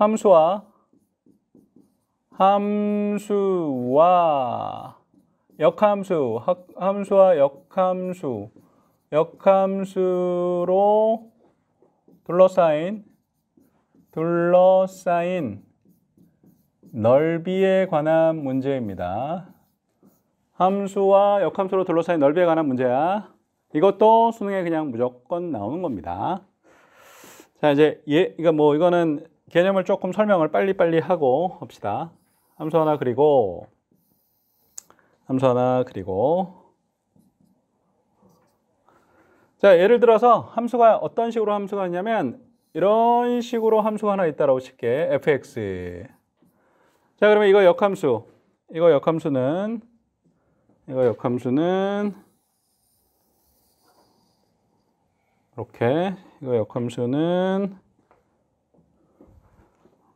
함수와 함수와 역함수, 함수와 역함수, 역함수로 둘러싸인 둘러싸인 넓이에 관한 문제입니다. 함수와 역함수로 둘러싸인 넓이에 관한 문제야. 이것도 수능에 그냥 무조건 나오는 겁니다. 자, 이제 예, 그러니까 뭐 이거는 개념을 조금 설명을 빨리빨리 하고 합시다. 함수 하나 그리고 함수 하나 그리고 자 예를 들어서 함수가 어떤 식으로 함수가 있냐면 이런 식으로 함수가 하나 있다라고 쉽게 fx 자 그러면 이거 역함수 이거 역함수는 이거 역함수는 이렇게 이거 역함수는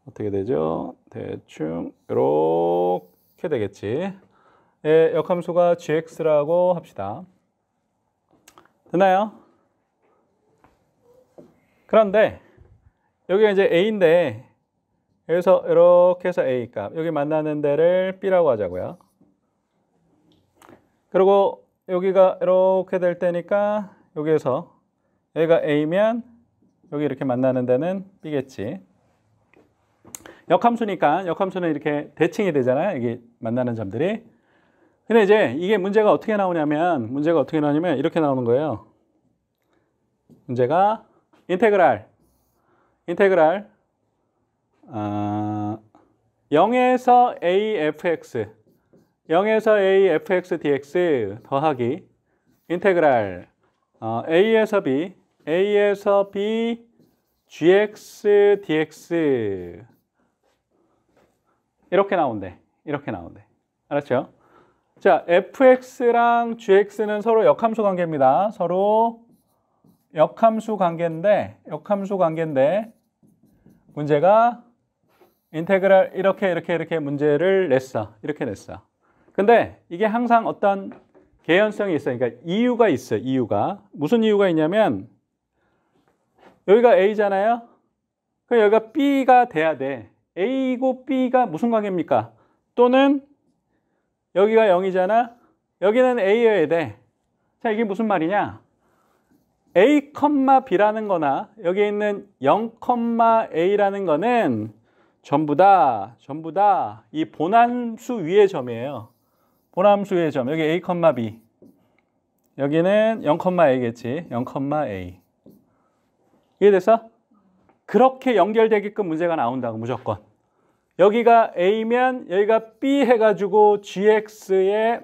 어떻게 되죠? 대충 이렇게 되겠지. 예, 역함수가 gx라고 합시다. 됐나요? 그런데 여기가 이제 a인데 여기서 이렇게 해서 a 값 여기 만나는 데를 b라고 하자고요. 그리고 여기가 이렇게 될 테니까 여기에서 여기가 a면 여기 이렇게 만나는 데는 b겠지. 역함수니까 역함수는 이렇게 대칭이 되잖아요. 이게 만나는 점들이. 근데 이제 이게 문제가 어떻게 나오냐면 문제가 어떻게 나오냐면 이렇게 나오는 거예요. 문제가 인테그랄 인테그랄 어, 아, 0에서 AFX 0에서 AFX DX 더하기 인테그랄 어, A에서 B A에서 B GX DX 이렇게 나온대. 이렇게 나온대. 알았죠? 자, fx랑 gx는 서로 역함수 관계입니다. 서로 역함수 관계인데 역함수 관계인데 문제가 인테그랄 이렇게 이렇게 이렇게 문제를 냈어. 이렇게 냈어. 근데 이게 항상 어떤 개연성이 있어요. 그러니까 이유가 있어요. 이유가. 무슨 이유가 있냐면 여기가 A잖아요. 그럼 여기가 B가 돼야 돼. A이고 B가 무슨 관계입니까? 또는 여기가 0이잖아. 여기는 A여야 돼. 자, 이게 무슨 말이냐? A, B라는 거나 여기 있는 0, A라는 거는 전부 다, 전부 다 이 본함수 위의 점이에요. 본함수 위의 점. 여기 A, B. 여기는 0, A겠지. 0, A. 이해됐어? 그렇게 연결되게끔 문제가 나온다고 무조건. 여기가 A면 여기가 B 해가지고 GX의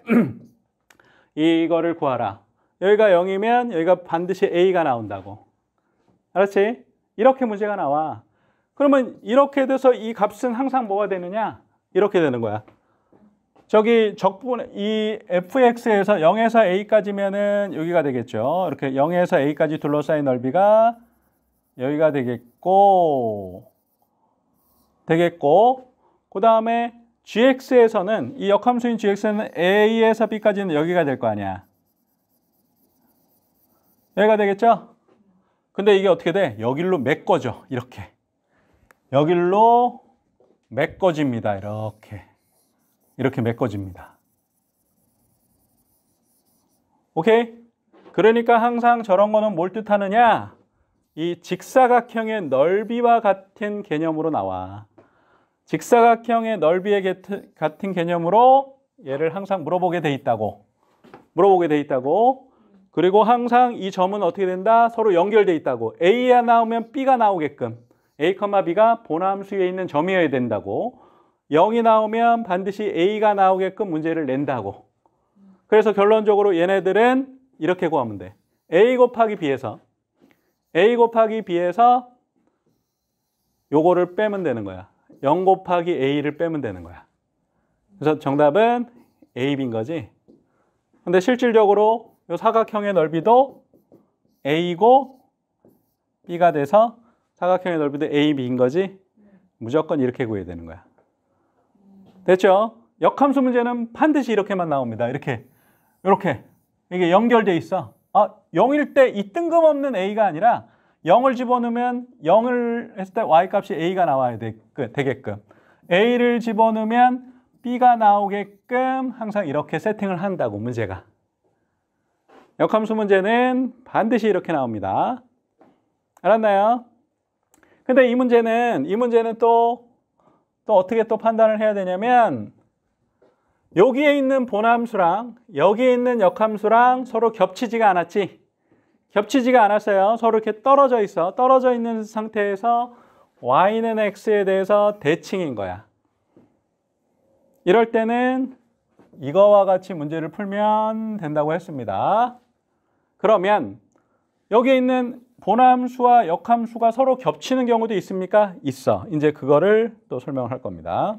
이거를 구하라. 여기가 0이면 여기가 반드시 A가 나온다고. 알았지? 이렇게 문제가 나와. 그러면 이렇게 돼서 이 값은 항상 뭐가 되느냐? 이렇게 되는 거야. 저기 적분 이 fx에서 0에서 a까지면은 여기가 되겠죠. 이렇게 0에서 a까지 둘러싸인 넓이가 여기가 되겠고 되겠고 그 다음에 GX에서는 이 역함수인 GX는 A에서 B까지는 여기가 될 거 아니야. 여기가 되겠죠? 근데 이게 어떻게 돼? 여길로 메꿔져. 이렇게. 여길로 메꿔집니다. 이렇게. 이렇게 메꿔집니다. 오케이? 그러니까 항상 저런 거는 뭘 뜻하느냐? 이 직사각형의 넓이와 같은 개념으로 나와. 직사각형의 넓이의 같은 개념으로 얘를 항상 물어보게 돼 있다고. 물어보게 돼 있다고. 그리고 항상 이 점은 어떻게 된다? 서로 연결돼 있다고. A가 나오면 B가 나오게끔. A, B가 본함수에 있는 점이어야 된다고. 0이 나오면 반드시 A가 나오게끔 문제를 낸다고. 그래서 결론적으로 얘네들은 이렇게 구하면 돼. A 곱하기 B에서 A 곱하기 B에서 요거를 빼면 되는 거야. 0 곱하기 A를 빼면 되는 거야. 그래서 정답은 AB인 거지. 근데 실질적으로 요 사각형의 넓이도 A고 이 B가 돼서 사각형의 넓이도 AB인 거지. 무조건 이렇게 구해야 되는 거야. 됐죠? 역함수 문제는 반드시 이렇게만 나옵니다. 이렇게. 이렇게. 이게 연결돼 있어. 아, 0일 때 이 뜬금없는 a가 아니라 0을 집어넣으면 0을 했을 때 y값이 a가 나와야 되, 그, 되게끔 a를 집어넣으면 b가 나오게끔 항상 이렇게 세팅을 한다고 문제가 역함수 문제는 반드시 이렇게 나옵니다 알았나요? 근데 이 문제는 이 문제는 또, 또 어떻게 또 판단을 해야 되냐면 여기에 있는 본함수랑 여기에 있는 역함수랑 서로 겹치지가 않았지 겹치지가 않았어요 서로 이렇게 떨어져 있어 떨어져 있는 상태에서 y는 x에 대해서 대칭인 거야 이럴 때는 이거와 같이 문제를 풀면 된다고 했습니다 그러면 여기에 있는 본함수와 역함수가 서로 겹치는 경우도 있습니까? 있어 이제 그거를 또 설명할 겁니다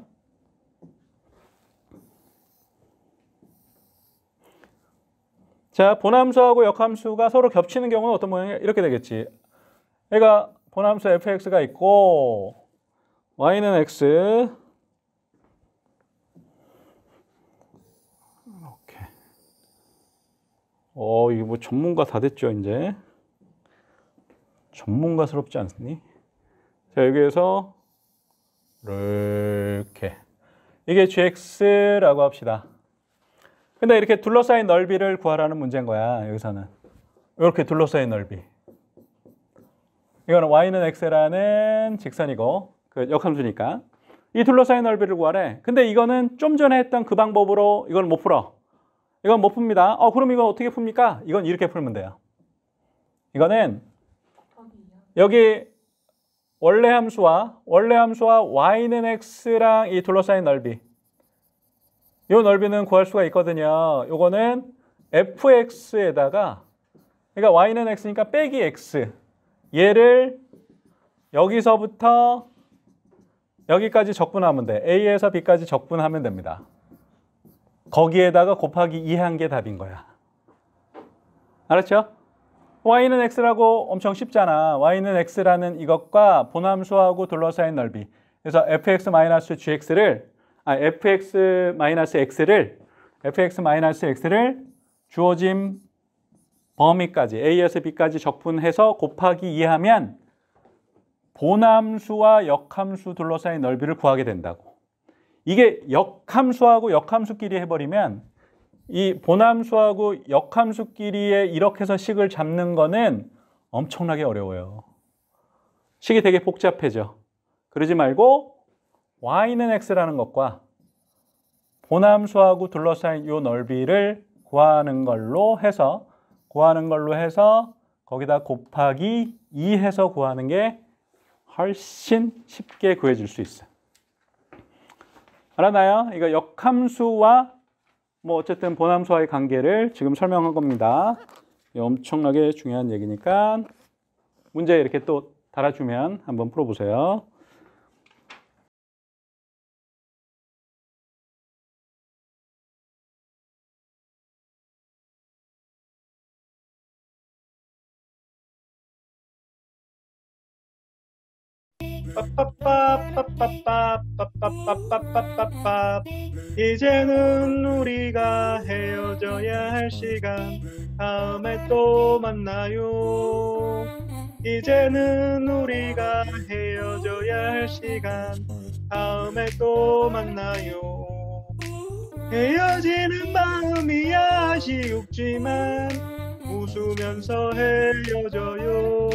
자, 본함수하고 역함수가 서로 겹치는 경우는 어떤 모양이야? 이렇게 되겠지. 그러 본함수 fx가 있고 y는 x 이렇게 어, 이게 뭐 전문가 다 됐죠, 이제. 전문가스럽지 않니? 자, 여기에서 이렇게 이게 gx라고 합시다. 근데 이렇게 둘러싸인 넓이를 구하라는 문제인 거야, 여기서는. 이렇게 둘러싸인 넓이. 이거는 y는 x라는 직선이고, 그 역함수니까. 이 둘러싸인 넓이를 구하래. 근데 이거는 좀 전에 했던 그 방법으로 이걸 못 풀어. 이건 못 풉니다. 어, 그럼 이거 어떻게 풉니까? 이건 이렇게 풀면 돼요. 이거는 여기 원래 함수와 원래 함수와 y는 x랑 이 둘러싸인 넓이 이 넓이는 구할 수가 있거든요. 요거는 fx에다가 그러니까 y는 x니까 빼기 x 얘를 여기서부터 여기까지 적분하면 돼. a에서 b까지 적분하면 됩니다. 거기에다가 곱하기 2 한 게 답인 거야. 알았죠? y는 x라고 엄청 쉽잖아. y는 x라는 이것과 본함수하고 둘러싸인 넓이. 그래서 fx-gx를 아, fx-x를 fx-x를 주어진 범위까지 a에서 b까지 적분해서 곱하기 2 하면 보함수와 역함수 둘러싸인 넓이를 구하게 된다고. 이게 역함수하고 역함수끼리 해버리면 이 보함수하고 역함수끼리에 이렇게 해서 식을 잡는 거는 엄청나게 어려워요. 식이 되게 복잡해져. 그러지 말고 y는 x라는 것과 보남수하고 둘러싸인 이 넓이를 구하는 걸로 해서 구하는 걸로 해서 거기다 곱하기 2 해서 구하는 게 훨씬 쉽게 구해질 수 있어요. 알았나요? 이거 역함수와 뭐 어쨌든 보남수와의 관계를 지금 설명한 겁니다. 엄청나게 중요한 얘기니까 문제 이렇게 또 달아주면 한번 풀어보세요. 이제는 우리가 헤어져야 할 시간 다음에 또 만나요 이제는 우리가 헤어져야 할 시간 다음에 또 만나요 헤어지는 마음이 아쉬웠지만 웃으면서 헤어져요